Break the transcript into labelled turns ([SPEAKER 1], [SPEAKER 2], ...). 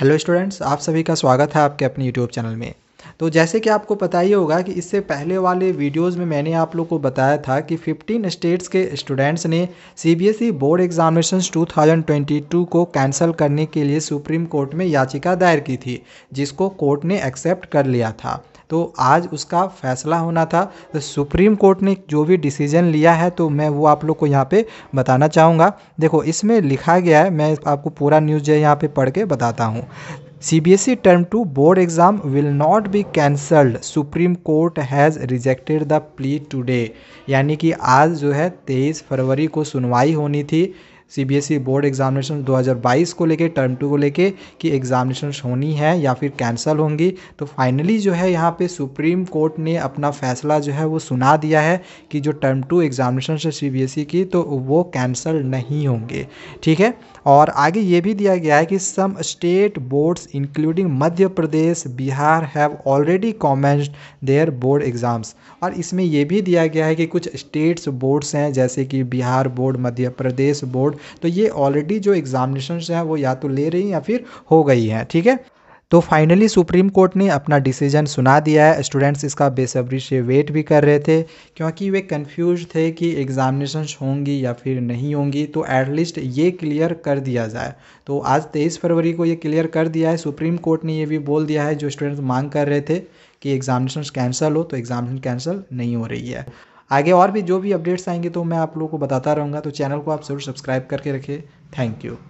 [SPEAKER 1] hello students आप सभी का स्वागत है आपके अपने यूट्यूब चैनल में तो जैसे कि आपको पता ही होगा कि इससे पहले वाले वीडियोस में मैंने आप लोग को बताया था कि 15 स्टेट्स के स्टूडेंट्स ने सीबीएसई बोर्ड एग्जामिनेशन 2022 को कैंसिल करने के लिए सुप्रीम कोर्ट में याचिका दायर की थी जिसको कोर्ट ने एक्सेप्ट कर लिया था तो आज उसका फैसला होना था तो सुप्रीम कोर्ट ने जो भी डिसीजन लिया है तो मैं वो आप लोग को यहाँ पे बताना चाहूँगा देखो इसमें लिखा गया है मैं आपको पूरा न्यूज जो है यहाँ पर पढ़ के बताता हूँ C B S E term two board exam will not be cancelled Supreme Court has rejected the plea today यानी कि आज जो है 23 फरवरी को सुनवाई होनी थी सीबीएसई बोर्ड एग्जामिनेशन 2022 को लेके टर्म टू को लेके कि एग्जामिनेशन होनी है या फिर कैंसिल होंगी तो फाइनली जो है यहाँ पे सुप्रीम कोर्ट ने अपना फैसला जो है वो सुना दिया है कि जो टर्म टू एग्जामिनेशन है सीबीएसई e की तो वो कैंसिल नहीं होंगे ठीक है और आगे ये भी दिया गया है कि some state boards including Madhya Pradesh Bihar have already commenced their board exams और इसमें यह भी दिया गया है कि कुछ स्टेट्स बोर्ड्स हैं जैसे कि बिहार बोर्ड मध्य प्रदेश बोर्ड तो ये ऑलरेडी जो एग्ज़ामिनेशन है वो या तो ले रही या फिर हो गई हैं ठीक है तो फाइनली सुप्रीम कोर्ट ने अपना डिसीजन सुना दिया है स्टूडेंट्स इसका बेसब्री से वेट भी कर रहे थे क्योंकि वे कंफ्यूज थे कि एग्ज़ामिनेशन होंगी या फिर नहीं होंगी तो एटलीस्ट ये क्लियर कर दिया जाए तो आज 23 फरवरी को ये क्लियर कर दिया है सुप्रीम कोर्ट ने ये भी बोल दिया है जो स्टूडेंट्स मांग कर रहे थे कि एग्ज़ामिनेशन कैंसिल हो तो एग्ज़ामिनेशन कैंसिल नहीं हो रही है आगे और भी जो भी अपडेट्स आएंगे तो मैं आप लोगों को बताता रहूँगा तो चैनल को आप ज़रूर सब्सक्राइब करके रखें थैंक यू